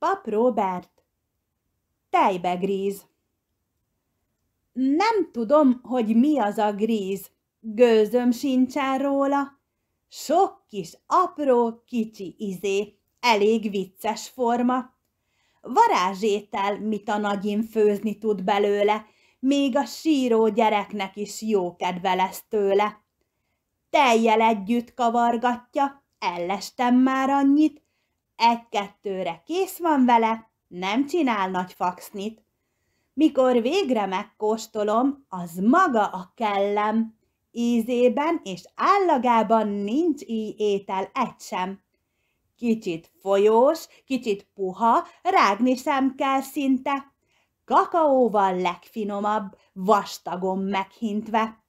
Pap Robert, tejbe gríz. Nem tudom, hogy mi az a gríz, gőzöm sincsen róla. Sok kis apró, kicsi izé, elég vicces forma. Varázsétel mit a nagyim főzni tud belőle, még a síró gyereknek is jó kedve lesz tőle. Tejjel együtt kavargatja, ellestem már annyit, egy-kettőre kész van vele, nem csinál nagy faxnit. Mikor végre megkóstolom, az maga a kellem. Ízében és állagában nincs így étel egy sem. Kicsit folyós, kicsit puha, rágni sem kell szinte. Kakaóval legfinomabb, vastagon meghintve.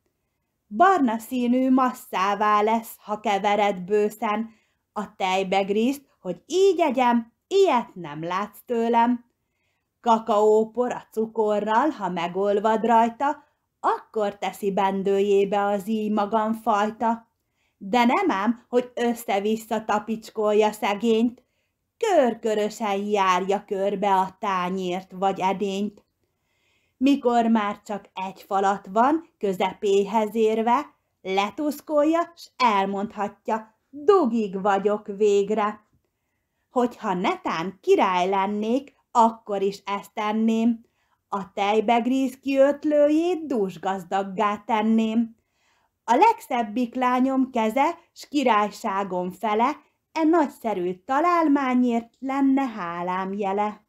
Barna színű masszává lesz, ha kevered bőszen. A tejbegrízt hogy így egyem, ilyet nem látsz tőlem. a cukorral, ha megolvad rajta, akkor teszi bendőjébe az magam fajta. De nem ám, hogy össze-vissza tapicskolja szegényt, körkörösen járja körbe a tányért vagy edényt. Mikor már csak egy falat van, közepéhez érve, letuszkolja, s elmondhatja, dugig vagyok végre hogyha netán király lennék, akkor is ezt tenném. A tejbegríz kiötlőjét dúsgazdaggá tenném. A legszebbik lányom keze, s királyságom fele, e nagyszerű találmányért lenne hálám jele.